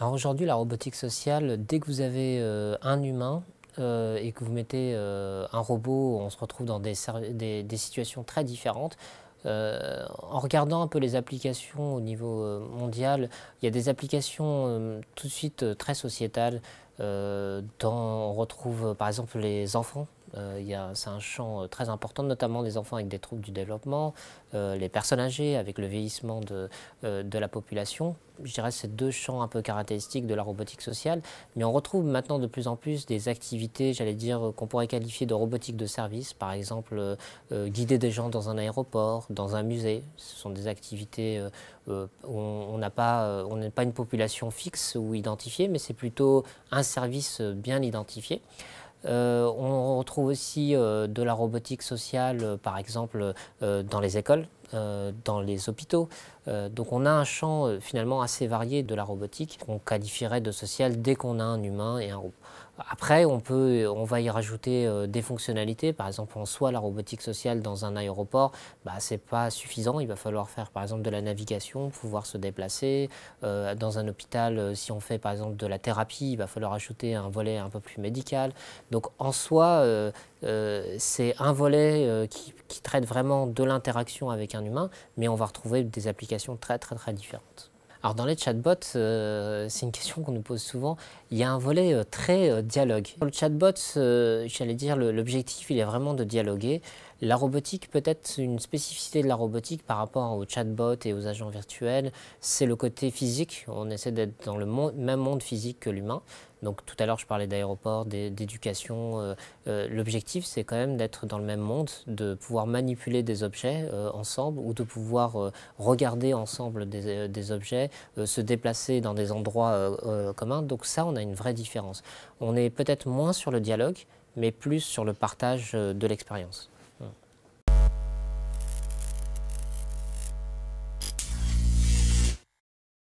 Alors aujourd'hui, la robotique sociale, dès que vous avez euh, un humain euh, et que vous mettez euh, un robot, on se retrouve dans des, situations très différentes. en regardant un peu les applications au niveau mondial, il y a des applications tout de suite très sociétales. dont on retrouve par exemple les enfants euh, c'est un champ euh, très important, notamment des enfants avec des troubles du développement, euh, les personnes âgées avec le vieillissement de, la population. Je dirais ces deux champs un peu caractéristiques de la robotique sociale. Mais on retrouve maintenant de plus en plus des activités, j'allais dire, qu'on pourrait qualifier de robotique de service. Par exemple, guider des gens dans un aéroport, dans un musée. Ce sont des activités où on n'est pas une population fixe ou identifiée, mais c'est plutôt un service bien identifié. Euh, on retrouve aussi euh, de la robotique sociale, euh, par exemple, dans les écoles. Euh, dans les hôpitaux. Euh, donc on a un champ euh, finalement assez varié de la robotique qu'on qualifierait de social dès qu'on a un humain et un robot. Après, on, peut, on va y rajouter des fonctionnalités. Par exemple, en soi, la robotique sociale dans un aéroport, bah, ce pas suffisant. Il va falloir faire, par exemple, de la navigation, pouvoir se déplacer. dans un hôpital, si on fait, par exemple, de la thérapie, il va falloir ajouter un volet un peu plus médical. Donc, en soi, euh, c'est un volet euh, qui, traite vraiment de l'interaction avec un humain, mais on va retrouver des applications très très très différentes. Alors dans les chatbots, euh, c'est une question qu'on nous pose souvent, il y a un volet très dialogue. Dans le chatbot, j'allais dire, l'objectif il est vraiment de dialoguer. La robotique, peut-être une spécificité de la robotique par rapport aux chatbots et aux agents virtuels, c'est le côté physique. On essaie d'être dans le même monde physique que l'humain. Donc tout à l'heure, je parlais d'aéroport, d'éducation. Euh, euh, l'objectif, c'est quand même d'être dans le même monde, de pouvoir manipuler des objets euh, ensemble ou de pouvoir regarder ensemble des, des objets, se déplacer dans des endroits communs. Donc ça, on a une vraie différence. On est peut-être moins sur le dialogue, mais plus sur le partage de l'expérience.